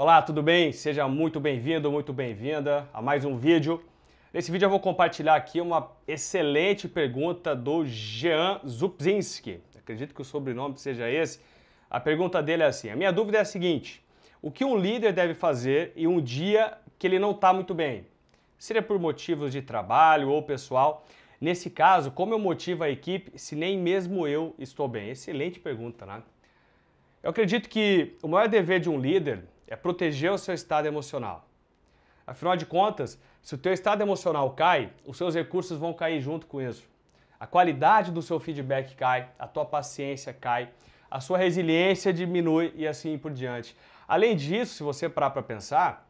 Olá, tudo bem? Seja muito bem-vindo, muito bem-vinda a mais um vídeo. Nesse vídeo eu vou compartilhar aqui uma excelente pergunta do Jean Zupzinski. Acredito que o sobrenome seja esse. A pergunta dele é assim: A minha dúvida é a seguinte: o que um líder deve fazer em um dia que ele não está muito bem? Seria por motivos de trabalho ou pessoal? Nesse caso, como eu motivo a equipe se nem mesmo eu estou bem? Excelente pergunta, né? Eu acredito que o maior dever de um líder é proteger o seu estado emocional. Afinal de contas, se o teu estado emocional cai, os seus recursos vão cair junto com isso. A qualidade do seu feedback cai, a tua paciência cai, a sua resiliência diminui e assim por diante. Além disso, se você parar para pensar,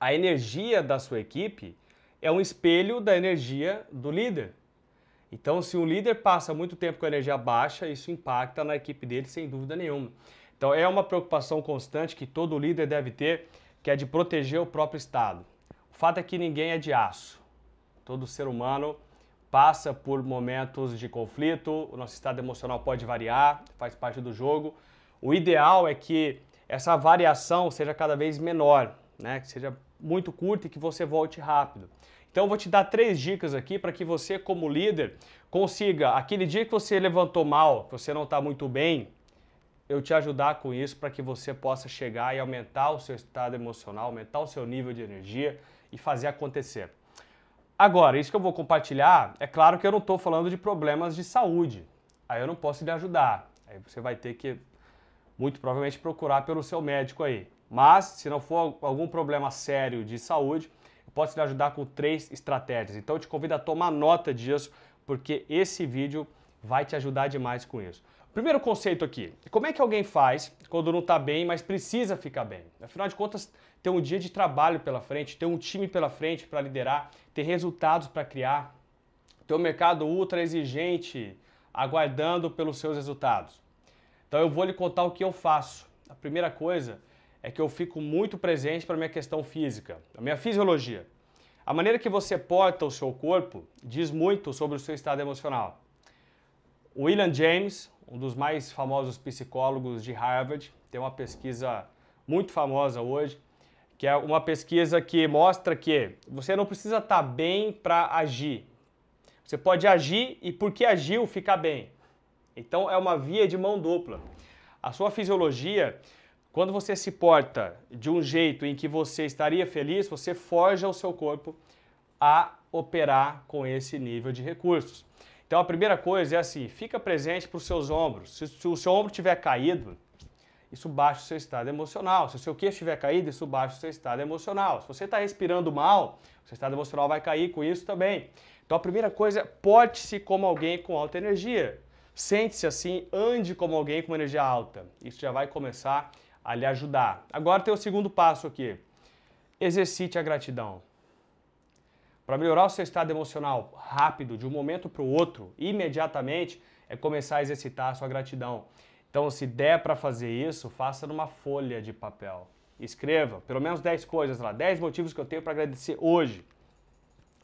a energia da sua equipe é um espelho da energia do líder. Então, se um líder passa muito tempo com a energia baixa, isso impacta na equipe dele sem dúvida nenhuma. Então é uma preocupação constante que todo líder deve ter, que é de proteger o próprio Estado. O fato é que ninguém é de aço. Todo ser humano passa por momentos de conflito, o nosso estado emocional pode variar, faz parte do jogo. O ideal é que essa variação seja cada vez menor, né? que seja muito curta e que você volte rápido. Então eu vou te dar três dicas aqui para que você, como líder, consiga, aquele dia que você levantou mal, que você não está muito bem, eu te ajudar com isso para que você possa chegar e aumentar o seu estado emocional, aumentar o seu nível de energia e fazer acontecer. Agora, isso que eu vou compartilhar, é claro que eu não estou falando de problemas de saúde. Aí eu não posso lhe ajudar. Aí você vai ter que, muito provavelmente, procurar pelo seu médico aí. Mas, se não for algum problema sério de saúde, eu posso lhe ajudar com três estratégias. Então, eu te convido a tomar nota disso, porque esse vídeo vai te ajudar demais com isso. Primeiro conceito aqui, como é que alguém faz quando não está bem, mas precisa ficar bem? Afinal de contas, ter um dia de trabalho pela frente, ter um time pela frente para liderar, ter resultados para criar, ter um mercado ultra exigente aguardando pelos seus resultados. Então eu vou lhe contar o que eu faço. A primeira coisa é que eu fico muito presente para a minha questão física, a minha fisiologia. A maneira que você porta o seu corpo diz muito sobre o seu estado emocional. William James, um dos mais famosos psicólogos de Harvard, tem uma pesquisa muito famosa hoje, que é uma pesquisa que mostra que você não precisa estar tá bem para agir. Você pode agir e porque agiu fica bem. Então é uma via de mão dupla. A sua fisiologia, quando você se porta de um jeito em que você estaria feliz, você forja o seu corpo a operar com esse nível de recursos. Então a primeira coisa é assim, fica presente para os seus ombros. Se, se, o seu ombro tiver caído, isso baixa o seu estado emocional. Se o seu queixo estiver caído, isso baixa o seu estado emocional. Se você está respirando mal, o seu estado emocional vai cair com isso também. Então a primeira coisa é porte-se como alguém com alta energia. Sente-se assim, ande como alguém com energia alta. Isso já vai começar a lhe ajudar. Agora tem o segundo passo aqui. Exercite a gratidão. Para melhorar o seu estado emocional rápido, de um momento para o outro, imediatamente, é começar a exercitar a sua gratidão. Então, se der para fazer isso, faça numa folha de papel. Escreva pelo menos 10 coisas lá, 10 motivos que eu tenho para agradecer hoje.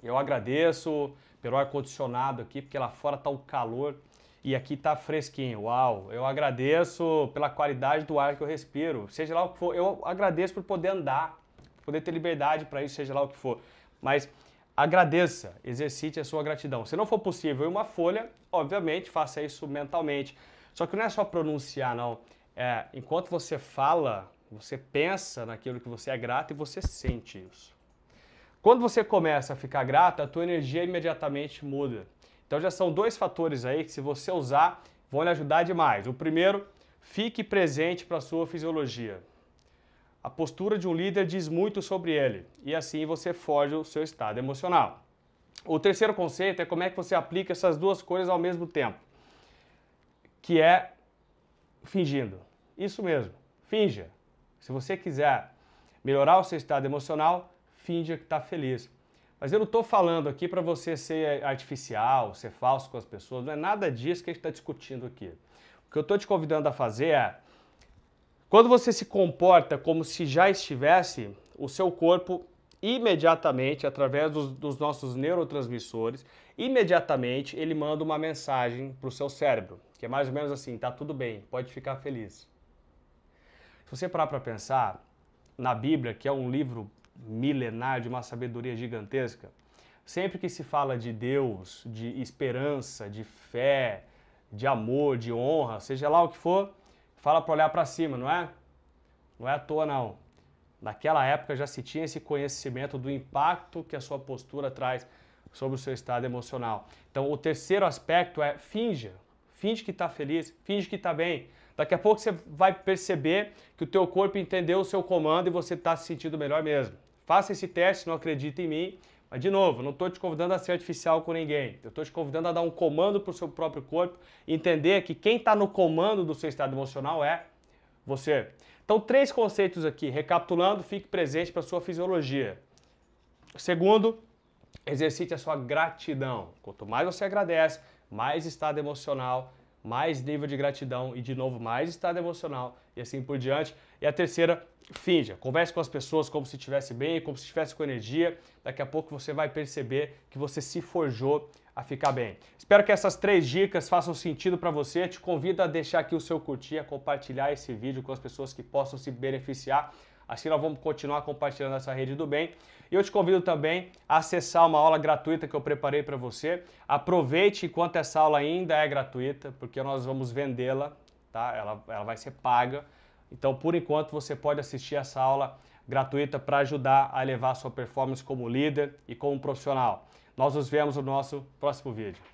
Eu agradeço pelo ar-condicionado aqui, porque lá fora está o calor e aqui está fresquinho. Uau! Eu agradeço pela qualidade do ar que eu respiro, seja lá o que for. Eu agradeço por poder andar, poder ter liberdade para isso, seja lá o que for. Mas agradeça, exercite a sua gratidão. Se não for possível em uma folha, obviamente faça isso mentalmente. Só que não é só pronunciar, não. É, enquanto você fala, você pensa naquilo que você é grato e você sente isso. Quando você começa a ficar grato, a tua energia imediatamente muda. Então já são dois fatores aí que se você usar, vão lhe ajudar demais. O primeiro, fique presente para a sua fisiologia. A postura de um líder diz muito sobre ele e assim você forge o seu estado emocional. O terceiro conceito é como é que você aplica essas duas coisas ao mesmo tempo, que é fingindo. Isso mesmo, finja. Se você quiser melhorar o seu estado emocional, finja que está feliz. Mas eu não estou falando aqui para você ser artificial, ser falso com as pessoas, não é nada disso que a gente está discutindo aqui. O que eu estou te convidando a fazer é quando você se comporta como se já estivesse, o seu corpo imediatamente, através dos, dos nossos neurotransmissores, imediatamente ele manda uma mensagem para o seu cérebro, que é mais ou menos assim, tá tudo bem, pode ficar feliz. Se você parar para pensar, na Bíblia, que é um livro milenar de uma sabedoria gigantesca, sempre que se fala de Deus, de esperança, de fé, de amor, de honra, seja lá o que for, fala para olhar para cima, não é? Não é à toa, não. Naquela época já se tinha esse conhecimento do impacto que a sua postura traz sobre o seu estado emocional. Então, o terceiro aspecto é finja. Finge que está feliz, finge que está bem. Daqui a pouco você vai perceber que o teu corpo entendeu o seu comando e você está se sentindo melhor mesmo. Faça esse teste, não acredita em mim mas, de novo, não estou te convidando a ser artificial com ninguém. Eu estou te convidando a dar um comando para o seu próprio corpo e entender que quem está no comando do seu estado emocional é você. Então, três conceitos aqui. Recapitulando, fique presente para a sua fisiologia. Segundo, exercite a sua gratidão. Quanto mais você agradece, mais estado emocional, mais nível de gratidão e, de novo, mais estado emocional e assim por diante. E a terceira, finja, converse com as pessoas como se estivesse bem, como se estivesse com energia. Daqui a pouco você vai perceber que você se forjou a ficar bem. Espero que essas três dicas façam sentido para você. Te convido a deixar aqui o seu curtir, a compartilhar esse vídeo com as pessoas que possam se beneficiar. Assim nós vamos continuar compartilhando essa rede do bem. E eu te convido também a acessar uma aula gratuita que eu preparei para você. Aproveite enquanto essa aula ainda é gratuita, porque nós vamos vendê-la, tá? Ela, ela vai ser paga. Então, por enquanto, você pode assistir essa aula gratuita para ajudar a elevar a sua performance como líder e como profissional. Nós nos vemos no nosso próximo vídeo.